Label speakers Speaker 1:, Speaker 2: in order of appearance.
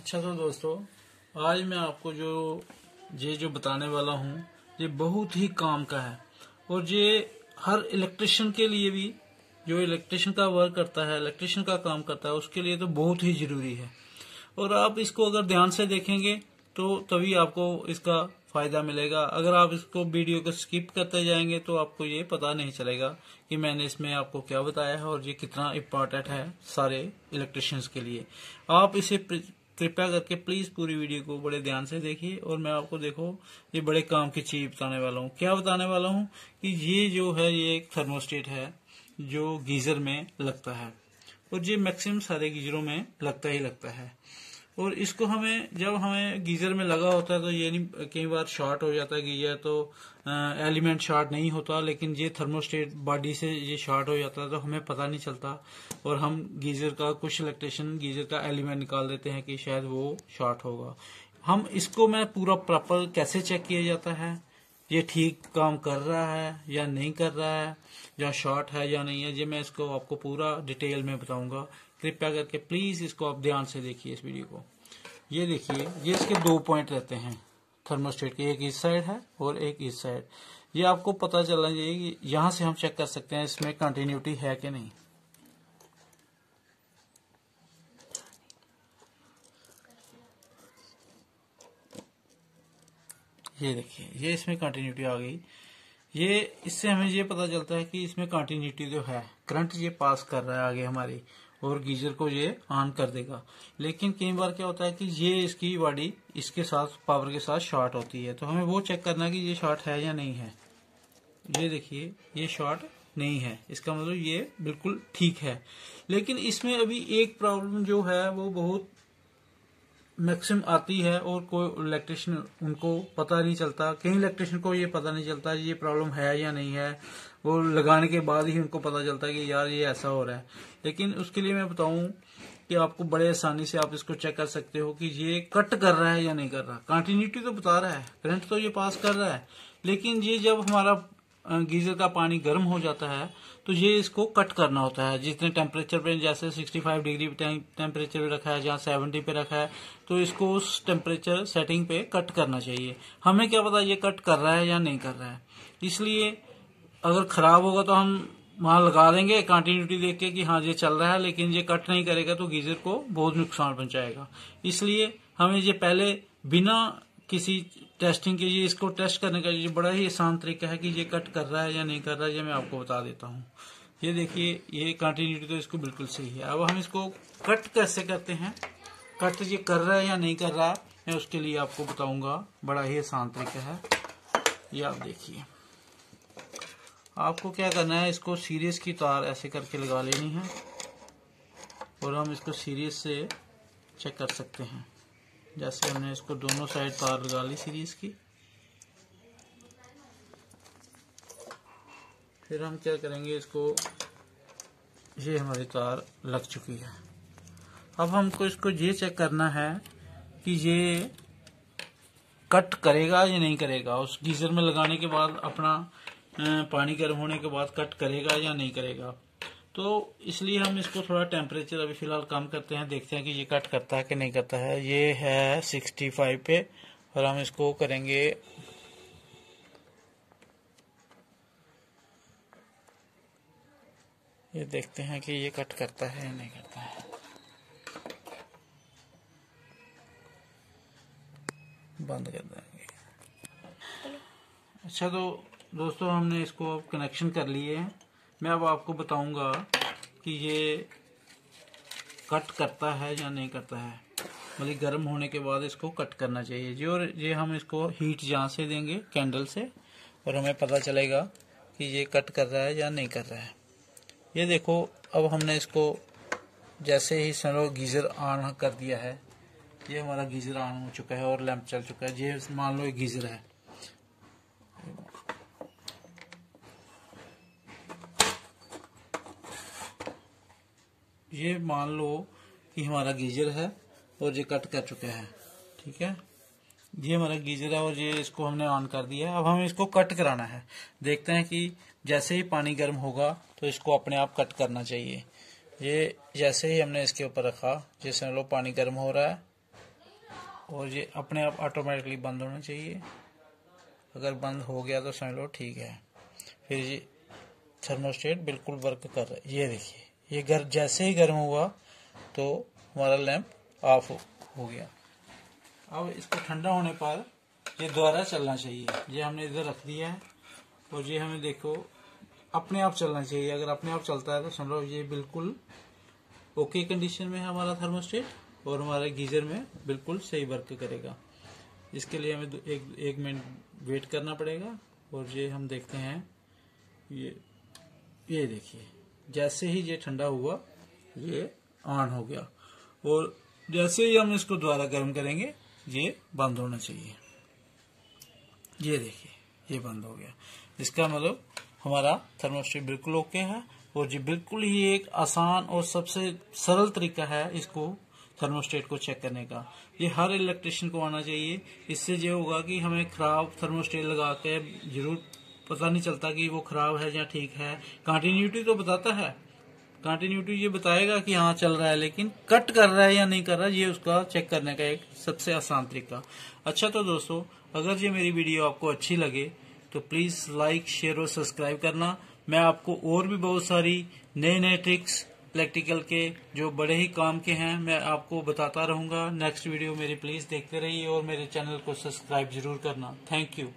Speaker 1: अच्छा तो दोस्तों आज मैं आपको जो ये जो बताने वाला हूँ ये बहुत ही काम का है और ये हर इलेक्ट्रिशियन के लिए भी जो इलेक्ट्रिशियन का वर्क करता है इलेक्ट्रिशियन का काम करता है उसके लिए तो बहुत ही ज़रूरी है और आप इसको अगर ध्यान से देखेंगे तो तभी आपको इसका फ़ायदा मिलेगा अगर आप इसको वीडियो को स्किप करते जाएंगे तो आपको ये पता नहीं चलेगा कि मैंने इसमें आपको क्या बताया है और ये कितना इम्पोर्टेंट है सारे इलेक्ट्रिशियंस के लिए आप इसे कृपया करके प्लीज़ पूरी वीडियो को बड़े ध्यान से देखिए और मैं आपको देखो ये बड़े काम की चीज़ बताने वाला हूँ क्या बताने वाला हूँ कि ये जो है ये एक थर्मोस्टेट है जो गीज़र में लगता है और ये मैक्सिमम सारे गीजरों में लगता ही लगता है और इसको हमें जब हमें गीजर में लगा होता है तो ये नहीं कई बार शॉर्ट हो जाता है गीजर तो एलिमेंट शॉर्ट नहीं होता लेकिन ये थर्मोस्टेट बॉडी से ये शॉर्ट हो जाता है तो हमें पता नहीं चलता और हम गीजर का कुछ इलेक्ट्रेशन गीजर का एलिमेंट निकाल देते हैं कि शायद वो शॉर्ट होगा हम इसको मैं पूरा प्रॉपर कैसे चेक किया जाता है ये ठीक काम कर रहा है या नहीं कर रहा है या शॉर्ट है या नहीं है ये मैं इसको आपको पूरा डिटेल में बताऊंगा कृपया करके प्लीज इसको आप ध्यान से देखिए इस वीडियो को ये देखिए ये इसके दो पॉइंट रहते हैं थर्मोस्टेट के एक इस साइड है और एक इस साइड ये आपको पता चलना चाहिए कि यहां से हम चेक कर सकते हैं इसमें कंटिन्यूटी है कि नहीं ये देखिए ये इसमें कंटिन्यूटी आ गई ये इससे हमें ये पता चलता है कि इसमें कंटिन्यूटी जो तो है करंट ये पास कर रहा है आगे हमारी और गीजर को ये ऑन कर देगा लेकिन कई बार क्या होता है कि ये इसकी बॉडी इसके साथ पावर के साथ शॉर्ट होती है तो हमें वो चेक करना कि ये शॉर्ट है या नहीं है ये देखिए ये शॉर्ट नहीं है इसका मतलब ये बिल्कुल ठीक है लेकिन इसमें अभी एक प्रॉब्लम जो है वो बहुत मैक्सिम आती है और कोई इलेक्ट्रिशियन उनको पता नहीं चलता कहीं इलेक्ट्रिशियन को ये पता नहीं चलता ये प्रॉब्लम है या नहीं है वो लगाने के बाद ही उनको पता चलता है कि यार ये ऐसा हो रहा है लेकिन उसके लिए मैं बताऊं कि आपको बड़े आसानी से आप इसको चेक कर सकते हो कि ये कट कर रहा है या नहीं कर रहा कंटिन्यूटी तो बता रहा है करंट तो ये पास कर रहा है लेकिन ये जब हमारा गीजर का पानी गर्म हो जाता है तो ये इसको कट करना होता है जितने टेम्परेचर पे जैसे 65 डिग्री टेम्परेचर पे रखा है जहाँ 70 पे रखा है तो इसको उस टेम्परेचर सेटिंग पे कट करना चाहिए हमें क्या पता ये कट कर रहा है या नहीं कर रहा है इसलिए अगर खराब होगा तो हम वहां लगा देंगे कंटिन्यूटी देख के कि हाँ ये चल रहा है लेकिन ये कट नहीं करेगा तो गीजर को बहुत नुकसान पहुंचाएगा इसलिए हमें ये पहले बिना किसी टेस्टिंग कीजिए इसको टेस्ट करने का ये बड़ा ही आसान तरीका है कि ये कट कर रहा है या नहीं कर रहा है ये मैं आपको बता देता हूँ ये देखिए ये कंटिन्यूटी तो इसको बिल्कुल सही है अब हम इसको कट कैसे करते हैं कट ये कर रहा है या नहीं कर रहा है मैं उसके लिए आपको बताऊंगा बड़ा ही आसान तरीका है ये आप देखिए आपको क्या करना है इसको सीरीज की तार ऐसे करके लगा लेनी है और हम इसको सीरीज से चेक कर सकते हैं जैसे हमने इसको दोनों साइड तार लगा ली सीरीज की फिर हम क्या करेंगे इसको ये हमारी तार लग चुकी है अब हमको इसको ये चेक करना है कि ये कट करेगा या नहीं करेगा उस गीज़र में लगाने के बाद अपना पानी गर्म होने के बाद कट करेगा या नहीं करेगा तो इसलिए हम इसको थोड़ा टेम्परेचर अभी फिलहाल कम करते हैं देखते हैं कि ये कट करता है कि नहीं करता है ये है सिक्सटी फाइव पे और हम इसको करेंगे ये देखते हैं कि ये कट करता है या नहीं करता है बंद कर देंगे अच्छा तो दोस्तों हमने इसको कनेक्शन कर लिए हैं मैं अब आपको बताऊंगा कि ये कट करता है या नहीं करता है मतलब गर्म होने के बाद इसको कट करना चाहिए जी और ये हम इसको हीट जहाँ से देंगे कैंडल से और हमें पता चलेगा कि ये कट कर रहा है या नहीं कर रहा है ये देखो अब हमने इसको जैसे ही समझो गीज़र ऑन कर दिया है ये हमारा गीज़र ऑन हो चुका है और लैंप चल चुका है ये मान लो ये गीज़र है ये मान लो कि हमारा गीजर है और ये कट कर चुके हैं ठीक है ये हमारा गीजर है और ये इसको हमने ऑन कर दिया है अब हमें इसको कट कराना है देखते हैं कि जैसे ही पानी गर्म होगा तो इसको अपने आप कट करना चाहिए ये जैसे ही हमने इसके ऊपर रखा जैसे लो पानी गर्म हो रहा है और ये अपने आप ऑटोमेटिकली बंद होना चाहिए अगर बंद हो गया तो समझ लो ठीक है फिर ये थर्मोस्टेट बिल्कुल वर्क कर रहा है ये देखिए ये गर्म जैसे ही गर्म हुआ तो हमारा लैंप ऑफ हो गया अब इसको ठंडा होने पर ये दोबारा चलना चाहिए ये हमने इधर रख दिया है और ये हमें देखो अपने आप चलना चाहिए अगर अपने आप चलता है तो लो ये बिल्कुल ओके कंडीशन में है हमारा थर्मोस्टेट और हमारे गीजर में बिल्कुल सही वर्क करेगा इसके लिए हमें एक एक मिनट वेट करना पड़ेगा और ये हम देखते हैं ये ये देखिए जैसे ही ये ठंडा हुआ ये ऑन हो गया और जैसे ही हम इसको दोबारा गर्म करेंगे ये बंद होना चाहिए ये देखिए ये बंद हो गया इसका मतलब हमारा थर्मोस्टेट बिल्कुल ओके है और ये बिल्कुल ही एक आसान और सबसे सरल तरीका है इसको थर्मोस्टेट को चेक करने का ये हर इलेक्ट्रिशियन को आना चाहिए इससे ये होगा कि हमें खराब थर्मोस्टेट लगा के जरूर पता नहीं चलता कि वो खराब है या ठीक है कंटिन्यूटी तो बताता है कंटिन्यूटी ये बताएगा कि हाँ चल रहा है लेकिन कट कर रहा है या नहीं कर रहा ये उसका चेक करने का एक सबसे आसान तरीका अच्छा तो दोस्तों अगर ये मेरी वीडियो आपको अच्छी लगे तो प्लीज लाइक शेयर और सब्सक्राइब करना मैं आपको और भी बहुत सारी नए नए ट्रिक्स प्रैक्टिकल के जो बड़े ही काम के हैं मैं आपको बताता रहूंगा नेक्स्ट वीडियो मेरी प्लीज देखते रहिए और मेरे चैनल को सब्सक्राइब जरूर करना थैंक यू